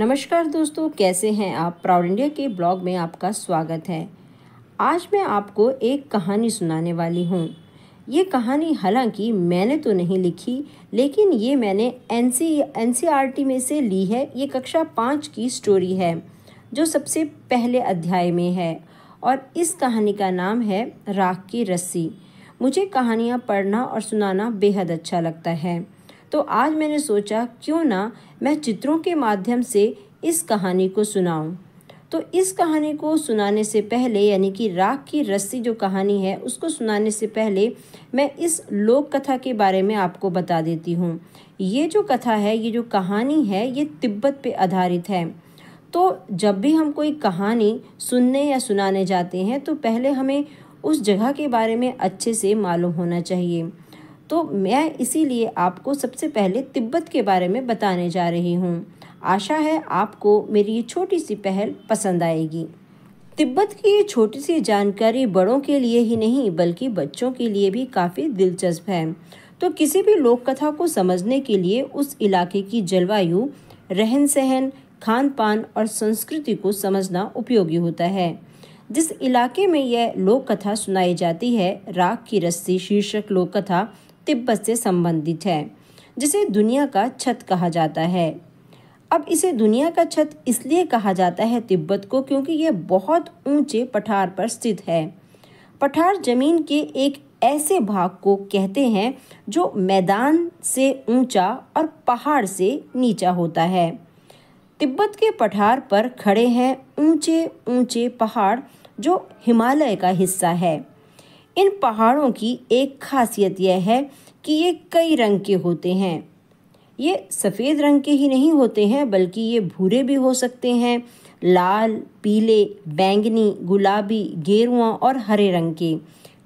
नमस्कार दोस्तों कैसे हैं आप प्राउड इंडिया के ब्लॉग में आपका स्वागत है आज मैं आपको एक कहानी सुनाने वाली हूँ ये कहानी हालांकि मैंने तो नहीं लिखी लेकिन ये मैंने एन सी e में से ली है ये कक्षा पाँच की स्टोरी है जो सबसे पहले अध्याय में है और इस कहानी का नाम है राख की रस्सी मुझे कहानियाँ पढ़ना और सुनाना बेहद अच्छा लगता है तो आज मैंने सोचा क्यों ना मैं चित्रों के माध्यम से इस कहानी को सुनाऊं तो इस कहानी को सुनाने से पहले यानी कि राख की रस्सी जो कहानी है उसको सुनाने से पहले मैं इस लोक कथा के बारे में आपको बता देती हूँ ये जो कथा है ये जो कहानी है ये तिब्बत पे आधारित है तो जब भी हम कोई कहानी सुनने या सुनाने जाते हैं तो पहले हमें उस जगह के बारे में अच्छे से मालूम होना चाहिए तो मैं इसीलिए आपको सबसे पहले तिब्बत के बारे में बताने जा रही हूँ आशा है आपको मेरी ये छोटी सी पहल पसंद आएगी तिब्बत की ये छोटी सी जानकारी बड़ों के लिए ही नहीं बल्कि बच्चों के लिए भी काफ़ी दिलचस्प है तो किसी भी लोक कथा को समझने के लिए उस इलाके की जलवायु रहन सहन खान पान और संस्कृति को समझना उपयोगी होता है जिस इलाके में यह लोक कथा सुनाई जाती है राग की रस्सी शीर्षक लोक कथा तिब्बत से संबंधित है जिसे दुनिया का छत कहा जाता है अब इसे दुनिया का छत इसलिए कहा जाता है तिब्बत को क्योंकि यह बहुत ऊंचे पठार पर स्थित है पठार जमीन के एक ऐसे भाग को कहते हैं जो मैदान से ऊंचा और पहाड़ से नीचा होता है तिब्बत के पठार पर खड़े हैं ऊंचे ऊंचे पहाड़ जो हिमालय का हिस्सा है इन पहाड़ों की एक खासियत यह है कि ये कई रंग के होते हैं ये सफ़ेद रंग के ही नहीं होते हैं बल्कि ये भूरे भी हो सकते हैं लाल पीले बैंगनी गुलाबी गेरुआ और हरे रंग के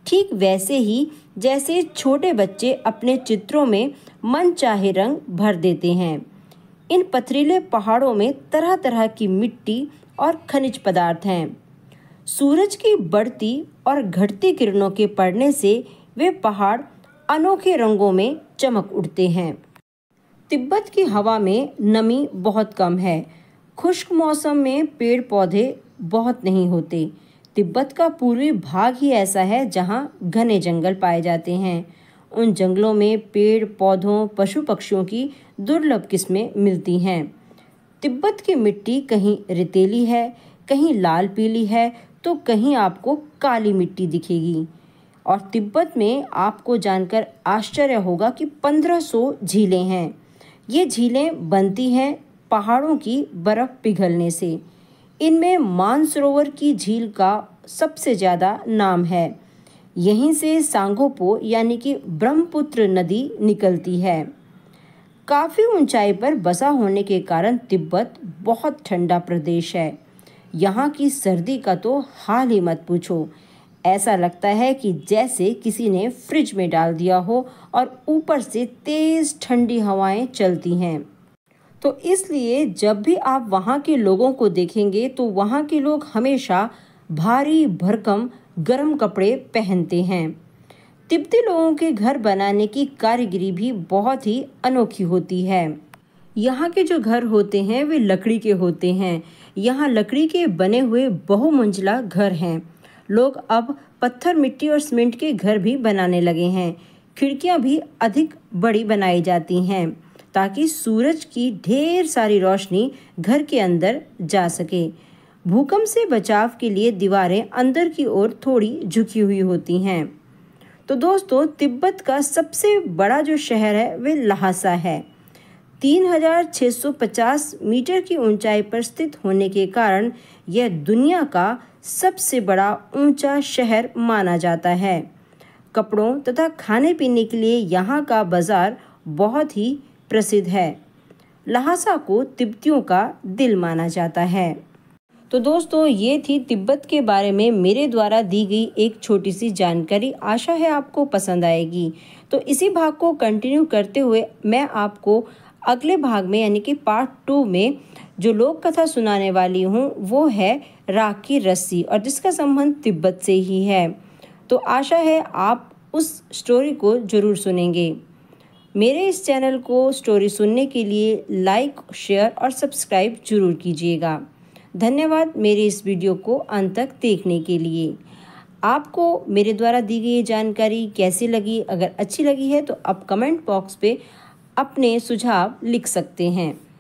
ठीक वैसे ही जैसे छोटे बच्चे अपने चित्रों में मन चाहे रंग भर देते हैं इन पथरीले पहाड़ों में तरह तरह की मिट्टी और खनिज पदार्थ हैं सूरज की बढ़ती और घटती किरणों के पड़ने से वे पहाड़ अनोखे रंगों में चमक उठते हैं तिब्बत की हवा में नमी बहुत कम है खुश्क मौसम में पेड़ पौधे बहुत नहीं होते तिब्बत का पूर्वी भाग ही ऐसा है जहाँ घने जंगल पाए जाते हैं उन जंगलों में पेड़ पौधों पशु पक्षियों की दुर्लभ किस्में मिलती हैं तिब्बत की मिट्टी कहीं रेतीली है कहीं लाल पीली है तो कहीं आपको काली मिट्टी दिखेगी और तिब्बत में आपको जानकर आश्चर्य होगा कि 1500 झीलें हैं ये झीलें बनती हैं पहाड़ों की बर्फ़ पिघलने से इनमें मानसरोवर की झील का सबसे ज़्यादा नाम है यहीं से सांगोपो यानी कि ब्रह्मपुत्र नदी निकलती है काफ़ी ऊंचाई पर बसा होने के कारण तिब्बत बहुत ठंडा प्रदेश है यहाँ की सर्दी का तो हाल ही मत पूछो ऐसा लगता है कि जैसे किसी ने फ्रिज में डाल दिया हो और ऊपर से तेज़ ठंडी हवाएं चलती हैं तो इसलिए जब भी आप वहाँ के लोगों को देखेंगे तो वहाँ के लोग हमेशा भारी भरकम गर्म कपड़े पहनते हैं तिब्बती लोगों के घर बनाने की कारीगरी भी बहुत ही अनोखी होती है यहाँ के जो घर होते हैं वे लकड़ी के होते हैं यहाँ लकड़ी के बने हुए बहुमंजिला घर हैं लोग अब पत्थर मिट्टी और सीमेंट के घर भी बनाने लगे हैं खिड़कियाँ भी अधिक बड़ी बनाई जाती हैं ताकि सूरज की ढेर सारी रोशनी घर के अंदर जा सके भूकंप से बचाव के लिए दीवारें अंदर की ओर थोड़ी झुकी हुई होती हैं तो दोस्तों तिब्बत का सबसे बड़ा जो शहर है वे लहासा है 3650 मीटर की ऊंचाई पर स्थित होने के कारण यह दुनिया का सबसे बड़ा ऊंचा शहर माना जाता है कपड़ों तथा खाने पीने के लिए यहाँ का बाज़ार बहुत ही प्रसिद्ध है लहासा को तिब्बतियों का दिल माना जाता है तो दोस्तों ये थी तिब्बत के बारे में मेरे द्वारा दी गई एक छोटी सी जानकारी आशा है आपको पसंद आएगी तो इसी भाग को कंटिन्यू करते हुए मैं आपको अगले भाग में यानी कि पार्ट टू में जो लोक कथा सुनाने वाली हूँ वो है राख की रस्सी और जिसका संबंध तिब्बत से ही है तो आशा है आप उस स्टोरी को ज़रूर सुनेंगे मेरे इस चैनल को स्टोरी सुनने के लिए लाइक शेयर और सब्सक्राइब जरूर कीजिएगा धन्यवाद मेरे इस वीडियो को अंत तक देखने के लिए आपको मेरे द्वारा दी गई जानकारी कैसी लगी अगर अच्छी लगी है तो आप कमेंट बॉक्स पे अपने सुझाव लिख सकते हैं